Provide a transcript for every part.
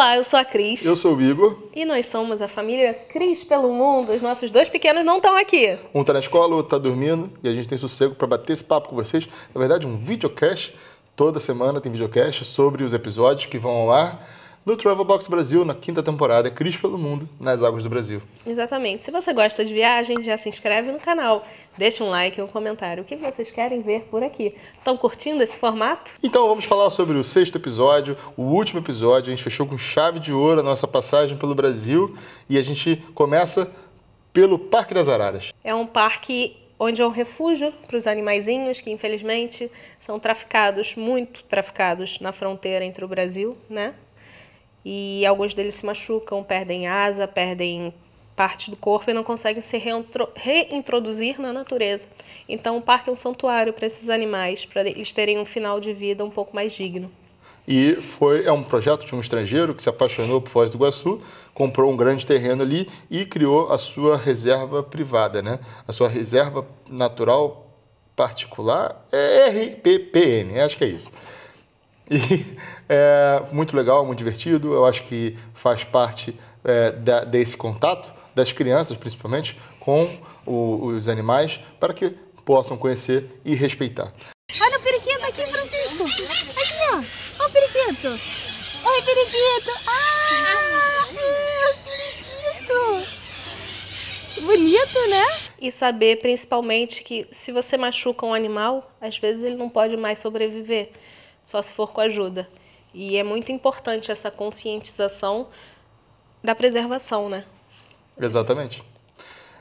Olá, eu sou a Cris. Eu sou o Igor. E nós somos a família Cris pelo Mundo. Os nossos dois pequenos não estão aqui. Um está na escola, o outro está dormindo e a gente tem sossego para bater esse papo com vocês. Na verdade, um videocast. Toda semana tem videocast sobre os episódios que vão ao ar no Travel Box Brasil, na quinta temporada, é Cris pelo Mundo, nas Águas do Brasil. Exatamente. Se você gosta de viagem, já se inscreve no canal, deixa um like e um comentário. O que vocês querem ver por aqui? Estão curtindo esse formato? Então vamos falar sobre o sexto episódio, o último episódio. A gente fechou com chave de ouro a nossa passagem pelo Brasil e a gente começa pelo Parque das Araras. É um parque onde é um refúgio para os animaizinhos que infelizmente são traficados, muito traficados na fronteira entre o Brasil, né? e alguns deles se machucam, perdem asa, perdem parte do corpo e não conseguem se reintroduzir na natureza. Então, o parque é um santuário para esses animais, para eles terem um final de vida um pouco mais digno. E foi é um projeto de um estrangeiro que se apaixonou por Foz do Iguaçu, comprou um grande terreno ali e criou a sua reserva privada, né? A sua reserva natural particular é RPPN, acho que é isso. E é muito legal, muito divertido. Eu acho que faz parte é, da, desse contato das crianças, principalmente, com o, os animais, para que possam conhecer e respeitar. Olha o periquito aqui, Francisco! Aqui, ó! Olha o periquito! Oi, periquito! Ah! o periquito! Bonito, né? E saber, principalmente, que se você machuca um animal, às vezes ele não pode mais sobreviver só se for com ajuda. E é muito importante essa conscientização da preservação, né? Exatamente.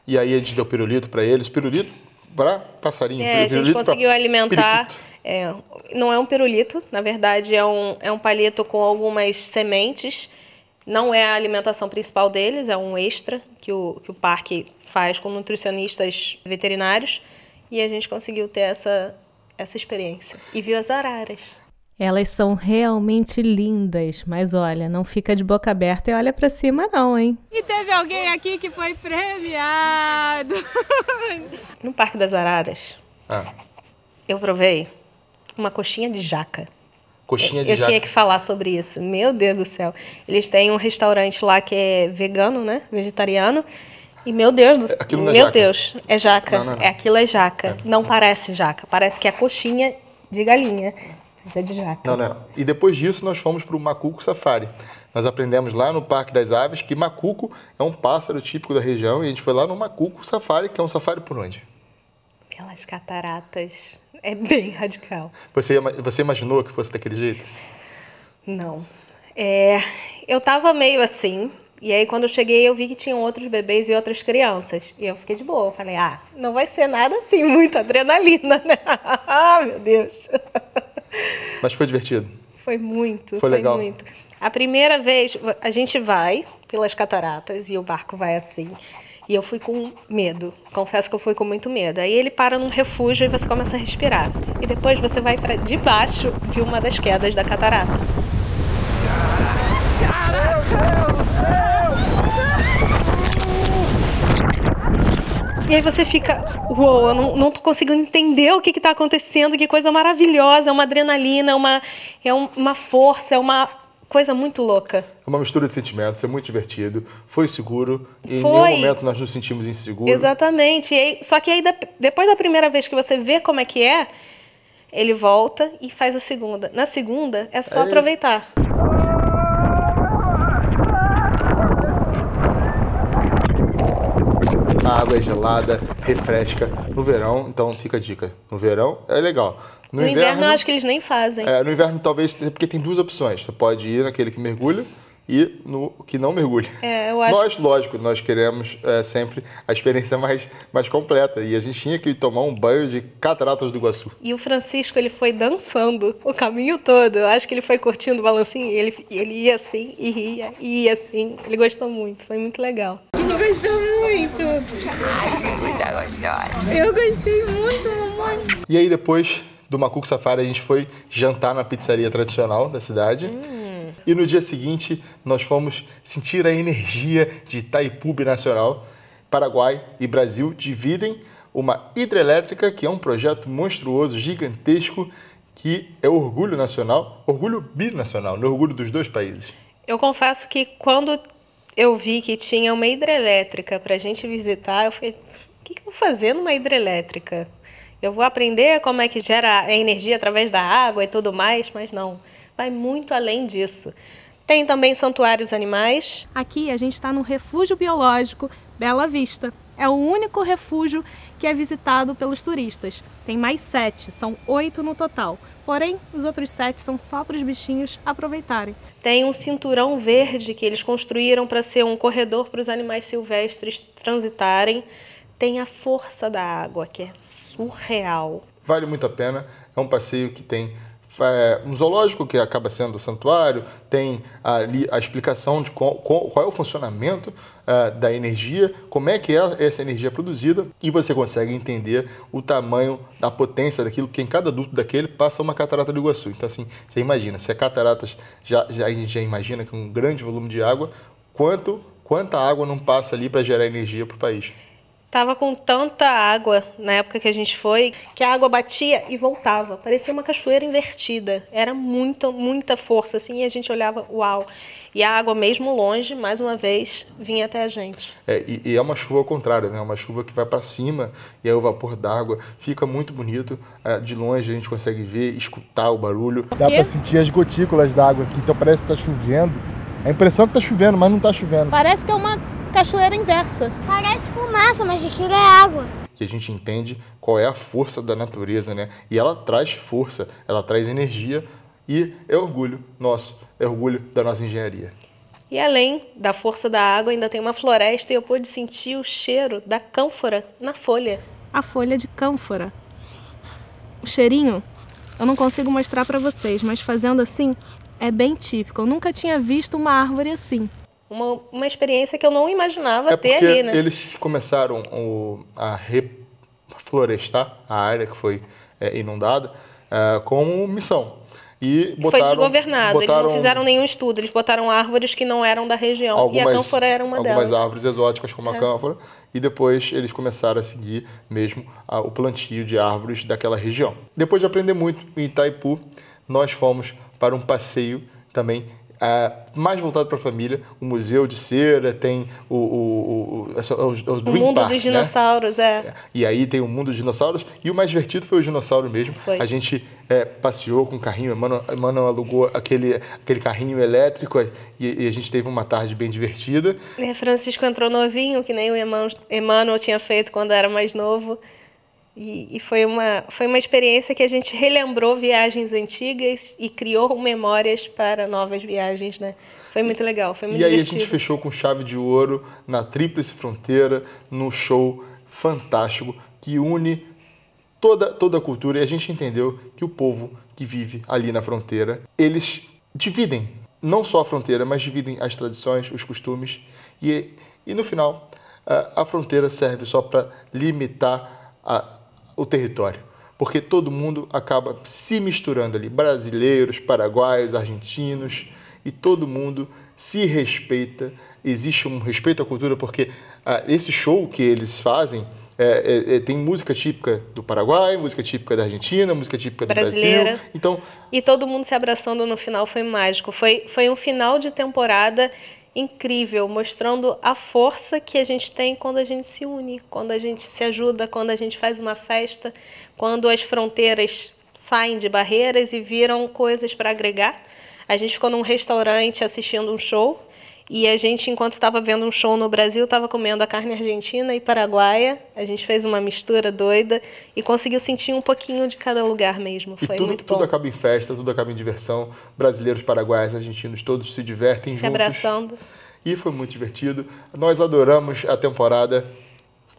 E aí a gente deu pirulito para eles, pirulito para passarinho. É, a gente conseguiu alimentar. É, não é um pirulito, na verdade é um, é um palito com algumas sementes. Não é a alimentação principal deles, é um extra que o, que o parque faz com nutricionistas veterinários. E a gente conseguiu ter essa, essa experiência. E viu as araras. Elas são realmente lindas, mas olha, não fica de boca aberta e olha para cima não, hein? E teve alguém aqui que foi premiado. no Parque das Araras, ah. eu provei uma coxinha de jaca. Coxinha de eu jaca. tinha que falar sobre isso. Meu Deus do céu. Eles têm um restaurante lá que é vegano, né? Vegetariano. E meu Deus do é, céu. Aquilo não é meu jaca. Deus, é jaca. Não, não, não. É, aquilo é jaca. É. Não parece jaca, parece que é coxinha de galinha. Mas é de jaca. Não, não. E depois disso nós fomos para o Macuco Safari. Nós aprendemos lá no Parque das Aves que macuco é um pássaro típico da região e a gente foi lá no Macuco Safari, que é um safari por onde? Pelas cataratas. É bem radical. Você, você imaginou que fosse daquele jeito? Não. É, eu estava meio assim, e aí quando eu cheguei eu vi que tinham outros bebês e outras crianças. E eu fiquei de boa, falei, ah, não vai ser nada assim, muita adrenalina, né? ah, meu Deus. Mas foi divertido. Foi muito, foi, legal. muito. A primeira vez a gente vai pelas cataratas e o barco vai assim. E eu fui com medo. Confesso que eu fui com muito medo. Aí ele para num refúgio e você começa a respirar. E depois você vai para debaixo de uma das quedas da catarata. E aí você fica, uou, eu não, não tô conseguindo entender o que está acontecendo, que coisa maravilhosa, é uma adrenalina, é uma, é um, uma força, é uma coisa muito louca. É uma mistura de sentimentos, é muito divertido, foi seguro, e foi. em nenhum momento nós nos sentimos inseguros. Exatamente. Aí, só que aí, depois da primeira vez que você vê como é que é, ele volta e faz a segunda. Na segunda, é só aí. É. aproveitar. a água é gelada, refresca. No verão, então fica a dica. No verão é legal. No, no inverno, inverno, eu acho que eles nem fazem. É, no inverno talvez, porque tem duas opções. Você pode ir naquele que mergulha e no que não mergulha. É, acho... Nós, lógico, nós queremos é, sempre a experiência mais, mais completa. E a gente tinha que tomar um banho de cataratas do Iguaçu. E o Francisco, ele foi dançando o caminho todo. Eu acho que ele foi curtindo o balancinho. E ele, ele ia assim, e ria, e ia assim. Ele gostou muito. Foi muito legal. Que muito. Eu gostei muito, mamãe. E aí depois do Macuco Safari a gente foi jantar na pizzaria tradicional da cidade. Hum. E no dia seguinte nós fomos sentir a energia de Itaipu Nacional. Paraguai e Brasil dividem uma hidrelétrica que é um projeto monstruoso, gigantesco, que é orgulho nacional, orgulho binacional, no orgulho dos dois países. Eu confesso que quando eu vi que tinha uma hidrelétrica para a gente visitar. Eu falei, o que, que eu vou fazer numa hidrelétrica? Eu vou aprender como é que gera a energia através da água e tudo mais, mas não. Vai muito além disso. Tem também santuários animais. Aqui a gente está no Refúgio Biológico Bela Vista é o único refúgio que é visitado pelos turistas. Tem mais sete, são oito no total. Porém, os outros sete são só para os bichinhos aproveitarem. Tem um cinturão verde que eles construíram para ser um corredor para os animais silvestres transitarem. Tem a força da água, que é surreal. Vale muito a pena. É um passeio que tem é, um zoológico, que acaba sendo o santuário, tem ali a explicação de qual, qual é o funcionamento uh, da energia, como é que é essa energia produzida, e você consegue entender o tamanho da potência daquilo, porque em cada duto daquele passa uma catarata do Iguaçu. Então, assim, você imagina, se a cataratas, já, já, a gente já imagina que um grande volume de água, quanto quanta água não passa ali para gerar energia para o país. Tava com tanta água na época que a gente foi, que a água batia e voltava. Parecia uma cachoeira invertida. Era muita, muita força, assim, e a gente olhava, uau. E a água, mesmo longe, mais uma vez, vinha até a gente. É, e, e é uma chuva ao contrário, né? É uma chuva que vai para cima e aí o vapor d'água fica muito bonito. É, de longe a gente consegue ver, escutar o barulho. Dá para sentir as gotículas d'água aqui, então parece que tá chovendo. A impressão é que tá chovendo, mas não tá chovendo. Parece que é uma cachoeira inversa. Parece fumaça, mas aquilo é água. Que a gente entende qual é a força da natureza, né? E ela traz força, ela traz energia e é orgulho nosso, é orgulho da nossa engenharia. E além da força da água, ainda tem uma floresta e eu pude sentir o cheiro da cânfora na folha. A folha de cânfora. O cheirinho, eu não consigo mostrar para vocês, mas fazendo assim é bem típico. Eu nunca tinha visto uma árvore assim uma, uma experiência que eu não imaginava é ter ali, né? Eles começaram o, a reflorestar a área que foi é, inundada é, missão. E botaram, foi desgovernado, botaram, eles não fizeram nenhum estudo, eles botaram árvores que não eram da região algumas, e a cânfora era uma algumas delas. Algumas árvores exóticas como é. a cânfora e depois eles começaram a seguir mesmo a, o plantio de árvores daquela região. Depois de aprender muito em Itaipu, nós fomos para um passeio também Uh, mais voltado para a família, o museu de cera, tem o, o, o, essa, os, os o mundo Park, dos né? dinossauros, é. é. E aí tem o mundo dos dinossauros e o mais divertido foi o dinossauro mesmo. Foi. A gente é, passeou com o carrinho, o mano alugou aquele, aquele carrinho elétrico e, e, a gente teve uma tarde bem divertida. E é, Francisco entrou novinho, que nem o Emmanuel tinha feito quando era mais novo. E, e, foi, uma, foi uma experiência que a gente relembrou viagens antigas e criou memórias para novas viagens, né? Foi muito legal, foi muito E aí a gente fechou com chave de ouro na Tríplice Fronteira, no show fantástico que une toda, toda a cultura e a gente entendeu que o povo que vive ali na fronteira, eles dividem não só a fronteira, mas dividem as tradições, os costumes e, e no final a fronteira serve só para limitar a o território, porque todo mundo acaba se misturando ali, brasileiros, paraguaios, argentinos, e todo mundo se respeita, existe um respeito à cultura, porque ah, esse show que eles fazem é, é, é tem música típica do Paraguai, música típica da Argentina, música típica do Brasileira. Brasil. Então, e todo mundo se abraçando no final foi mágico. Foi, foi um final de temporada incrível, mostrando a força que a gente tem quando a gente se une, quando a gente se ajuda, quando a gente faz uma festa, quando as fronteiras saem de barreiras e viram coisas para agregar. A gente ficou num restaurante assistindo um show e a gente, enquanto estava vendo um show no Brasil, estava comendo a carne argentina e paraguaia. A gente fez uma mistura doida e conseguiu sentir um pouquinho de cada lugar mesmo. Foi tudo, muito bom. Tudo acaba em festa, tudo acaba em diversão. Brasileiros, paraguaios, argentinos, todos se divertem se juntos. Se abraçando. E foi muito divertido. Nós adoramos a temporada.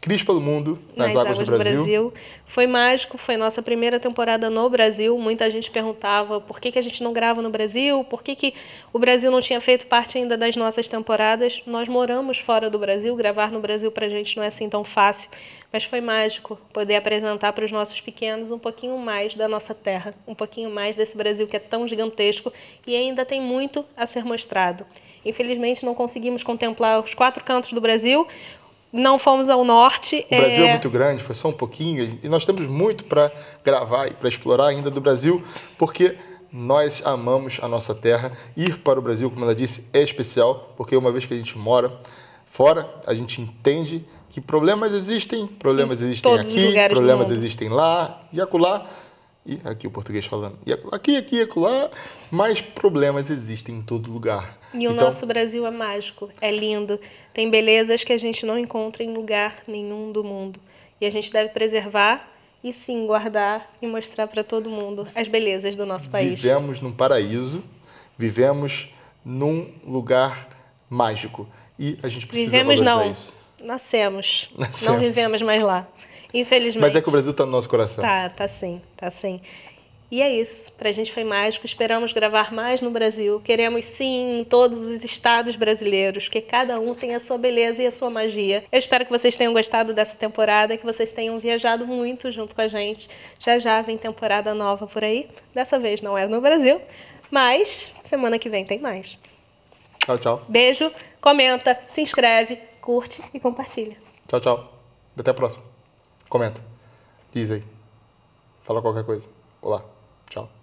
Cris pelo Mundo, nas, nas águas, águas, do, Brasil. Brasil. Foi mágico, foi nossa primeira temporada no Brasil. Muita gente perguntava por que, que a gente não grava no Brasil, por que, que o Brasil não tinha feito parte ainda das nossas temporadas. Nós moramos fora do Brasil, gravar no Brasil para a gente não é assim tão fácil, mas foi mágico poder apresentar para os nossos pequenos um pouquinho mais da nossa terra, um pouquinho mais desse Brasil que é tão gigantesco e ainda tem muito a ser mostrado. Infelizmente, não conseguimos contemplar os quatro cantos do Brasil, não fomos ao norte. O Brasil é, é muito grande, foi só um pouquinho, e nós temos muito para gravar e para explorar ainda do Brasil, porque nós amamos a nossa terra. Ir para o Brasil, como ela disse, é especial, porque uma vez que a gente mora fora, a gente entende que problemas existem, problemas existem aqui, problemas existem lá e acolá. E aqui o português falando. E aqui, aqui, acolá. Mas problemas existem em todo lugar. E então... o nosso Brasil é mágico, é lindo. Tem belezas que a gente não encontra em lugar nenhum do mundo. E a gente deve preservar e sim guardar e mostrar para todo mundo as belezas do nosso país. Vivemos num paraíso, vivemos num lugar mágico. E a gente precisa vivemos, valorizar não. isso. não, Nascemos. Não vivemos mais lá. Infelizmente. Mas é que o Brasil está no nosso coração. Tá, tá sim, tá sim. E é isso. Para a gente foi mágico. Esperamos gravar mais no Brasil. Queremos sim em todos os estados brasileiros, que cada um tem a sua beleza e a sua magia. Eu espero que vocês tenham gostado dessa temporada, que vocês tenham viajado muito junto com a gente. Já já vem temporada nova por aí. Dessa vez não é no Brasil, mas semana que vem tem mais. Tchau, tchau. Beijo, comenta, se inscreve, curte e compartilha. Tchau, tchau. Até a próxima. Comenta. Diz aí. Fala qualquer coisa. Olá. Tchau.